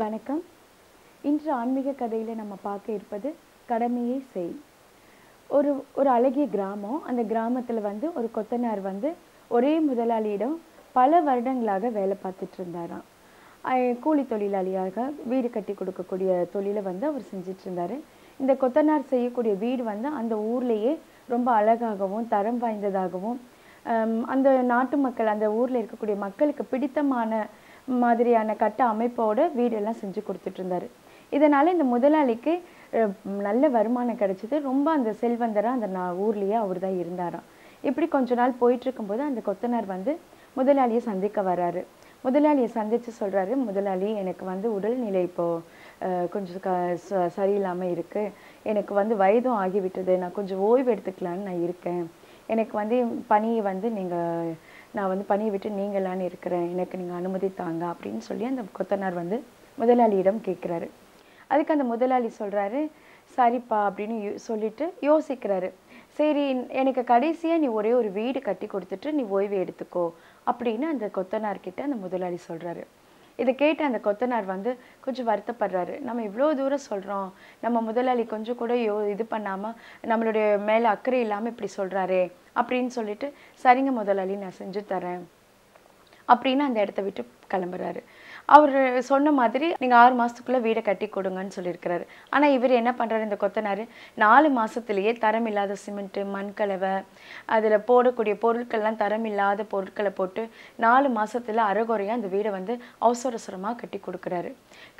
வணக்கம் இன்று ஆன்மீக கதையில் நம்ம பார்க்க இருப்பது கடமையை செய் ஒரு ஒரு அழகிய கிராமம் அந்த கிராமத்தில் வந்து ஒரு கொத்தனார் வந்து ஒரே முதலாளியிடம் பல வருடங்களாக வேலை பார்த்துட்டு இருந்தாராம் கூலி தொழிலாளியாக வீடு கட்டி கொடுக்கக்கூடிய தொழிலை வந்து அவர் செஞ்சிட்டு இருந்தார் இந்த கொத்தனார் செய்யக்கூடிய வீடு வந்து அந்த ஊர்லேயே ரொம்ப அழகாகவும் தரம் வாய்ந்ததாகவும் அந்த நாட்டு மக்கள் அந்த ஊரில் இருக்கக்கூடிய மக்களுக்கு பிடித்தமான மாதிரியான கட்ட அமைப்போட வீடெல்லாம் செஞ்சு கொடுத்துட்ருந்தாரு இதனால் இந்த முதலாளிக்கு நல்ல வருமானம் கிடச்சிது ரொம்ப அந்த செல்வந்தராக அந்த நான் ஊர்லேயே அவர் தான் இருந்தாராம் இப்படி கொஞ்ச நாள் போயிட்டுருக்கும்போது அந்த கொத்தனார் வந்து முதலாளியை சந்திக்க வர்றாரு முதலாளியை சந்தித்து சொல்கிறாரு முதலாளி எனக்கு வந்து உடல்நிலை இப்போது கொஞ்சம் க ச சரியில்லாமல் இருக்குது எனக்கு வந்து வயதும் ஆகிவிட்டது நான் கொஞ்சம் ஓய்வு எடுத்துக்கலான்னு நான் இருக்கேன் எனக்கு வந்து பணியை வந்து நீங்கள் நான் வந்து பணியை விட்டு நீங்களான்னு இருக்கிறேன் எனக்கு நீங்கள் அனுமதி தாங்க அப்படின்னு சொல்லி அந்த கொத்தனார் வந்து முதலாளியிடம் கேட்குறாரு அதுக்கு அந்த முதலாளி சொல்கிறாரு சரிப்பா அப்படின்னு சொல்லிட்டு யோசிக்கிறாரு சரி எனக்கு கடைசியாக நீ ஒரே ஒரு வீடு கட்டி கொடுத்துட்டு நீ ஓய்வு எடுத்துக்கோ அப்படின்னு அந்த கொத்தனார்கிட்ட அந்த முதலாளி சொல்கிறாரு இதை கேட்ட அந்த கொத்தனார் வந்து கொஞ்சம் வருத்தப்படுறாரு நம்ம இவ்வளோ தூரம் சொல்கிறோம் நம்ம முதலாளி கொஞ்சம் கூட யோ இது பண்ணாமல் நம்மளுடைய மேலே அக்கறை இல்லாமல் இப்படி சொல்கிறாரே அப்படின்னு சொல்லிட்டு சரிங்க முதலாளி நான் செஞ்சு தரேன் அப்படின்னு அந்த இடத்த விட்டு கிளம்புறாரு அவர் சொன்ன மாதிரி நீங்கள் ஆறு மாதத்துக்குள்ளே வீடை கட்டி கொடுங்கன்னு சொல்லியிருக்கிறாரு ஆனால் இவர் என்ன பண்ணுறாரு இந்த கொத்தனார் நாலு மாதத்துலேயே தரம் இல்லாத சிமெண்ட்டு மண்கலவை அதில் போடக்கூடிய பொருட்கள்லாம் தரம் இல்லாத பொருட்களை போட்டு நாலு மாதத்தில் அறகுறையாக அந்த வீடை வந்து அவசரசரமாக கட்டி கொடுக்குறாரு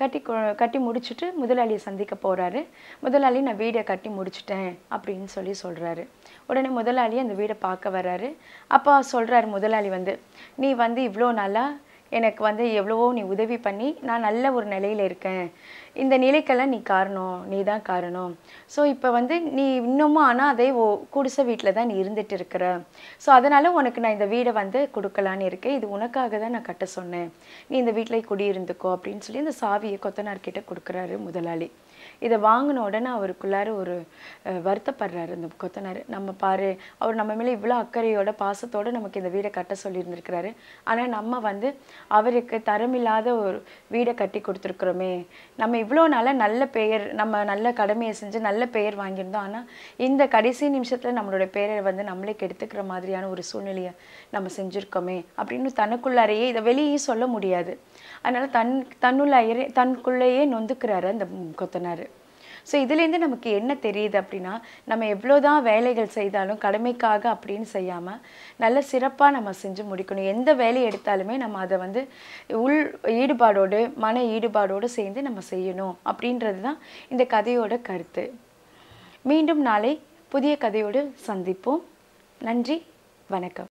கட்டி கட்டி முடிச்சுட்டு முதலாளியை சந்திக்க போகிறாரு முதலாளி நான் வீடை கட்டி முடிச்சிட்டேன் அப்படின்னு சொல்லி சொல்கிறாரு உடனே முதலாளி அந்த வீடை பார்க்க வர்றாரு அப்போ சொல்கிறாரு முதலாளி வந்து நீ வந்து இவ்வளோ நாளாக எனக்கு வந்து எவ்வளவோ நீ உதவி பண்ணி நான் நல்ல ஒரு நிலையில் இருக்கேன் இந்த நிலைக்கெல்லாம் நீ காரணம் நீ தான் காரணம் ஸோ இப்போ வந்து நீ இன்னமும் ஆனால் அதே ஓ குடிசை வீட்டில் தான் நீ இருந்துட்டு இருக்கிற ஸோ அதனால் உனக்கு நான் இந்த வீடை வந்து கொடுக்கலான்னு இருக்கேன் இது உனக்காக தான் நான் கட்ட சொன்னேன் நீ இந்த வீட்டில் குடியிருந்துக்கோ அப்படின்னு சொல்லி இந்த சாவியை கொத்தனார்கிட்ட கொடுக்குறாரு முதலாளி இதை வாங்கின உடனே அவருக்குள்ளார ஒரு வருத்தப்படுறாரு இந்த கொத்தனார் நம்ம பாரு அவர் நம்ம மேலே இவ்வளோ அக்கறையோட பாசத்தோடு நமக்கு இந்த வீடை கட்ட சொல்லியிருந்திருக்கிறாரு ஆனால் நம்ம வந்து அவருக்கு தரமில்லாத ஒரு வீடை கட்டி கொடுத்துருக்குறோமே நம்ம இவ்வளோ நாளாக நல்ல பெயர் நம்ம நல்ல கடமையை செஞ்சு நல்ல பெயர் வாங்கியிருந்தோம் ஆனால் இந்த கடைசி நிமிஷத்தில் நம்மளோட பெயரை வந்து நம்மளே கெடுத்துக்கிற மாதிரியான ஒரு சூழ்நிலையை நம்ம செஞ்சுருக்கோமே அப்படின்னு தனக்குள்ளாரையே இதை வெளியே சொல்ல முடியாது அதனால் தன் தன்னுள்ள தனக்குள்ளேயே நொந்துக்கிறாரு அந்த கொத்தனார் ஸோ இதுலேருந்து நமக்கு என்ன தெரியுது அப்படின்னா நம்ம எவ்வளோ தான் வேலைகள் செய்தாலும் கடமைக்காக அப்படின்னு செய்யாமல் நல்ல சிறப்பாக நம்ம செஞ்சு முடிக்கணும் எந்த வேலையை எடுத்தாலுமே நம்ம அதை வந்து உள் ஈடுபாடோடு மன ஈடுபாடோடு சேர்ந்து நம்ம செய்யணும் அப்படின்றது தான் இந்த கதையோட கருத்து மீண்டும் நாளை புதிய கதையோடு சந்திப்போம் நன்றி வணக்கம்